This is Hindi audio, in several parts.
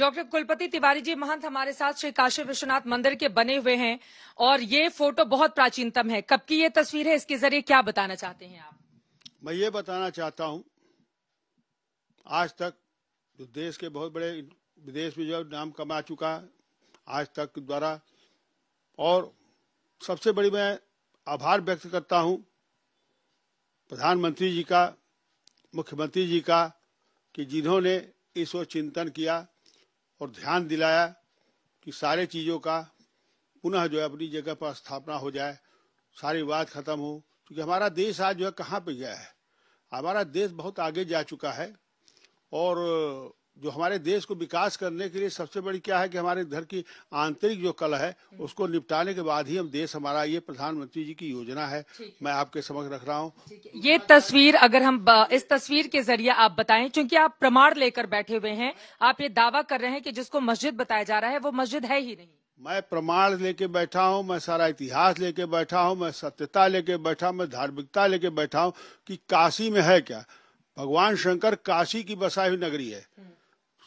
डॉक्टर कुलपति तिवारी जी महंत हमारे साथ श्री काशी विश्वनाथ मंदिर के बने हुए हैं और ये फोटो बहुत प्राचीनतम है कब की ये तस्वीर है इसके जरिए क्या बताना चाहते हैं आप मैं ये बताना चाहता हूँ आज तक जो देश के बहुत बड़े विदेश में जो नाम कमा चुका आज तक द्वारा और सबसे बड़ी मैं आभार व्यक्त करता हूँ प्रधानमंत्री जी का मुख्यमंत्री जी का कि जिन्होंने इस चिंतन किया और ध्यान दिलाया कि सारे चीज़ों का पुनः जो है अपनी जगह पर स्थापना हो जाए सारी बात खत्म हो क्योंकि हमारा देश आज जो है कहाँ पे गया है हमारा देश बहुत आगे जा चुका है और जो हमारे देश को विकास करने के लिए सबसे बड़ी क्या है कि हमारे घर की आंतरिक जो कला है हम्म। उसको निपटाने के बाद ही हम देश हमारा ये प्रधानमंत्री जी की योजना है मैं आपके समक्ष रख रहा हूँ ये तस्वीर अगर हम इस तस्वीर के जरिए आप बताएं क्योंकि आप प्रमाण लेकर बैठे हुए हैं आप ये दावा कर रहे हैं कि जिसको मस्जिद बताया जा रहा है वो मस्जिद है ही नहीं मैं प्रमाण लेके बैठा हूँ मैं सारा इतिहास लेके बैठा हूँ मैं सत्यता लेके बैठा मैं धार्मिकता लेके बैठा हूँ कि काशी में है क्या भगवान शंकर काशी की बसाई हुई नगरी है हम्म।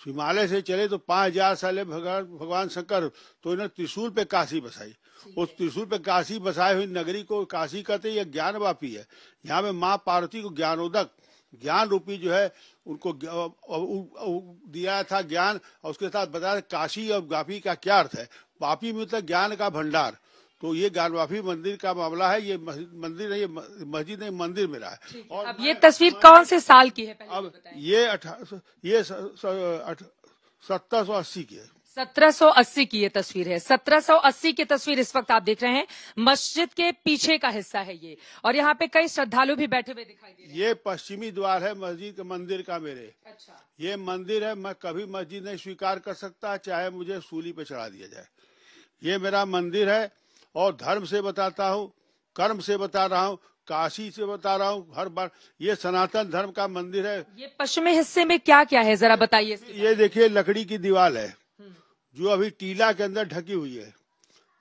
हिमालय से चले तो पांच हजार साल भगवान भगवान शंकर तो इन्होंने त्रिशूल पे काशी बसाई उस त्रिशूल पे काशी बसाई हुई नगरी को काशी कहते यह ज्ञान वापी है यहाँ पे माँ पार्वती को ज्ञानोदक ज्ञान रूपी जो है उनको दिया था ज्ञान और उसके साथ बताया काशी और वापी का क्या अर्थ है वापी मतलब ज्ञान का भंडार तो ये गालवाफी मंदिर का मामला है ये मंदिर नहीं ये मस्जिद नहीं मंदिर मेरा है और अब ये तस्वीर कौन से साल की है अब तो ये ये सत्रह सौ अस्सी की है अस्सी की ये तस्वीर है सत्रह सौ अस्सी की तस्वीर इस वक्त आप देख रहे हैं मस्जिद के पीछे का हिस्सा है ये और यहाँ पे कई श्रद्धालु भी बैठे हुए दिखाई दे रहे ये पश्चिमी द्वार है मस्जिद के मंदिर का मेरे अच्छा ये मंदिर है मैं कभी मस्जिद नहीं स्वीकार कर सकता चाहे मुझे सूली पे चढ़ा दिया जाए ये मेरा मंदिर है और धर्म से बताता हूँ कर्म से बता रहा हूँ काशी से बता रहा हूँ हर बार ये सनातन धर्म का मंदिर है ये पश्चिमी हिस्से में क्या क्या है जरा बताइए ये देखिए लकड़ी की दीवार है हम्म। जो अभी टीला के अंदर ढकी हुई है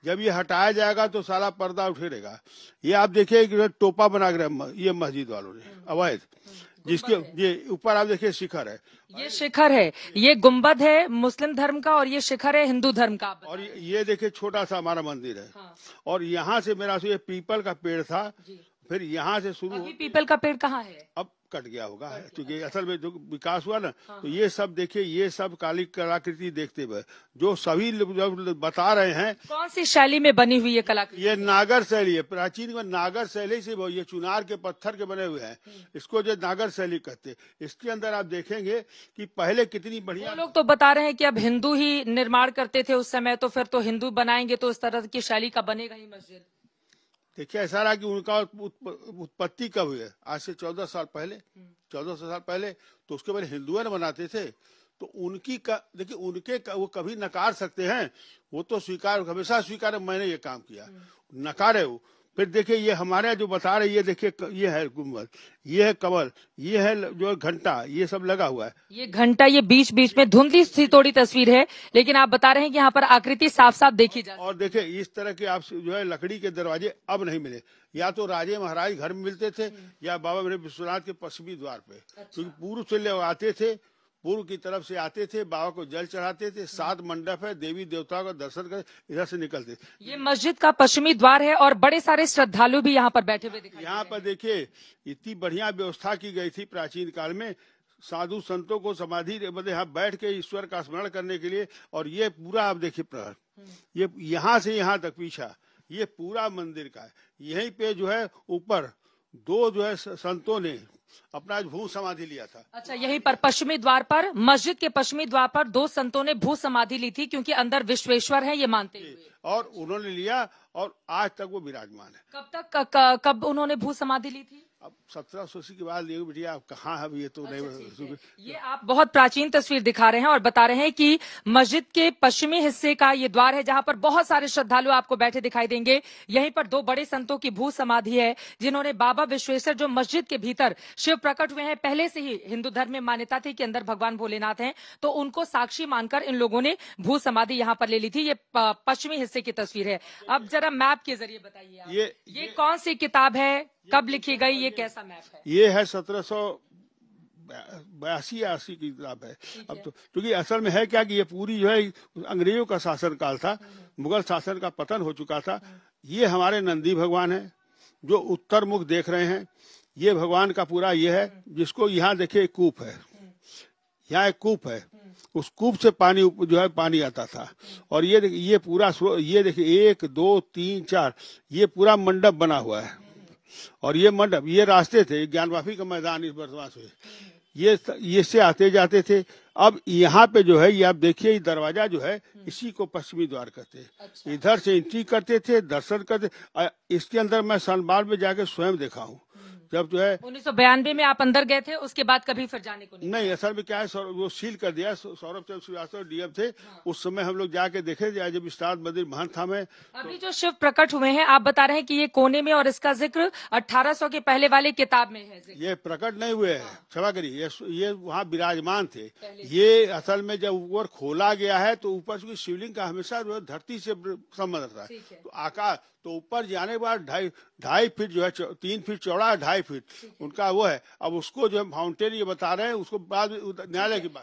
जब ये हटाया जाएगा तो सारा पर्दा उठेगा ये आप देखिए टोपा बना कर ये मस्जिद वालों ने हम्म। अवैध हम्म। जिसके ये ऊपर आप देखिए शिखर है ये शिखर है ये गुम्बद है मुस्लिम धर्म का और ये शिखर है हिंदू धर्म का और ये देखिए छोटा सा हमारा मंदिर है हाँ। और यहाँ से मेरा तो ये पीपल का पेड़ था फिर यहाँ से शुरू पीपल का पेड़ कहाँ है अब कट गया होगा क्योंकि असल में जो विकास हुआ ना हाँ, तो हाँ। ये सब देखिए ये सब काली कलाकृति देखते हुए जो सभी बता रहे हैं कौन सी शैली में बनी हुई है कलाकृति ये नागर शैली है प्राचीन में नागर शैली से ये चुनार के पत्थर के बने हुए हैं हम्म। इसको जो नागर शैली कहते हैं इसके अंदर आप देखेंगे की पहले कितनी बढ़िया लोग तो बता रहे हैं की अब हिंदू ही निर्माण करते थे उस समय तो फिर तो हिंदू बनाएंगे तो इस तरह की शैली का बनेगा ही मस्जिद देखिए ऐसा रहा कि उनका उत्पत्ति कब हुई है आज से चौदह साल पहले हम्म। चौदह सौ साल पहले तो उसके पहले हिंदुअन बनाते थे तो उनकी देखिए उनके क, वो कभी नकार सकते हैं वो तो स्वीकार हमेशा स्वीकार मैंने ये काम किया हम्म। नकारे वो फिर देखिए ये हमारे जो बता रहे ये देखिए ये है गुम्बद ये है कमल ये है जो घंटा ये सब लगा हुआ है ये घंटा ये बीच बीच में धुंधली सी थोड़ी तस्वीर है लेकिन आप बता रहे हैं कि यहाँ पर आकृति साफ साफ देखी जाए और देखिए इस तरह के आप जो है लकड़ी के दरवाजे अब नहीं मिले या तो राजे महाराज घर में मिलते थे हम्म। या बाबा मेरे विश्वनाथ के पश्चिमी द्वार पे अच्छा। क्योंकि पूर्व से ले आते थे पूर्व की तरफ से आते थे बाबा को जल चढ़ाते थे सात मंडप है देवी देवताओं का दर्शन कर इधर से निकलते थे ये मस्जिद का पश्चिमी द्वार है और बड़े सारे श्रद्धालु भी यहाँ पर बैठे हुए यहाँ पर देखिए इतनी बढ़िया व्यवस्था की गई थी प्राचीन काल में साधु संतों को समाधि मतलब यहाँ बैठ के ईश्वर का स्मरण करने के लिए और ये पूरा आप देखिए प्रहर ये यहाँ से यहाँ तक पीछा ये पूरा मंदिर का है यहीं पे जो है ऊपर दो जो है संतों ने अपना आज भू समाधि लिया था अच्छा यही पर पश्चिमी द्वार पर मस्जिद के पश्चिमी द्वार पर दो संतों ने भू समाधि ली थी क्योंकि अंदर विश्वेश्वर है ये मानते हुए और उन्होंने लिया और आज तक वो विराजमान है कब तक कब उन्होंने भू समाधि ली थी अब सत्रह सौ अस्सी के बाद ये भैया आप कहाँ है ये तो अच्छा नहीं ये आप बहुत प्राचीन तस्वीर दिखा रहे हैं और बता रहे हैं कि मस्जिद के पश्चिमी हिस्से का ये द्वार है जहाँ पर बहुत सारे श्रद्धालु आपको बैठे दिखाई देंगे यहीं पर दो बड़े संतों की भू समाधि है जिन्होंने बाबा विश्वेश्वर जो मस्जिद के भीतर शिव प्रकट हुए हैं पहले से ही हिंदू धर्म में मान्यता थी कि अंदर भगवान भोलेनाथ है तो उनको साक्षी मानकर इन लोगों ने भू समाधि यहाँ पर ले ली थी ये पश्चिमी हिस्से की तस्वीर है अब जरा मैप के जरिए बताइए ये कौन सी किताब है कब लिखी गई ये कैसा मैप है ये है सत्रह सौ बयासी अस्सी की किताब है अब तो क्योंकि असल में है क्या कि ये पूरी जो है अंग्रेजों का शासन काल था मुगल शासन का पतन हो चुका था ये हमारे नंदी भगवान है जो उत्तर मुख देख रहे हैं ये भगवान का पूरा ये है जिसको यहाँ देखे कूप है यहाँ एक कूप है उस कूप से पानी जो है पानी आता था और ये ये पूरा ये देखिए एक दो तीन चार ये पूरा मंडप बना हुआ है और ये मंडप ये रास्ते थे ज्ञानवाफी का मैदान इस बरसवास में ये इससे आते जाते थे अब यहाँ पे जो है ये आप देखिए दरवाजा जो है हम्म। इसी को पश्चिमी द्वार कहते अच्छा। इधर से एंट्री करते थे दर्शन करते इसके अंदर मैं सनबार में जाके स्वयं देखा हूँ जब जो है उन्नीस में आप अंदर गए थे उसके बाद कभी फिर जाने को नहीं नहीं असल में क्या है वो सील कर दिया सौरभ चंद्र श्रीवास्तव डीएम थे हाँ। उस समय हम लोग जाके देखे जब विश्वनाथ मंदिर महान था मैं तो अभी जो शिव प्रकट हुए हैं आप बता रहे हैं कि ये कोने में और इसका जिक्र 1800 के पहले वाले किताब में है ये प्रकट नहीं हुए है क्षमा करिए ये वहाँ विराजमान थे ये असल में जब ऊपर खोला गया है तो ऊपर से शिवलिंग का हमेशा धरती से संबंध रहता है तो आकाश तो ऊपर जाने के बाद ढाई ढाई फीट जो है तीन फीट चौड़ा ढाई फीट उनका वो है अब उसको जो है माउंटेन ये बता रहे हैं उसको बाद न्यायालय की बात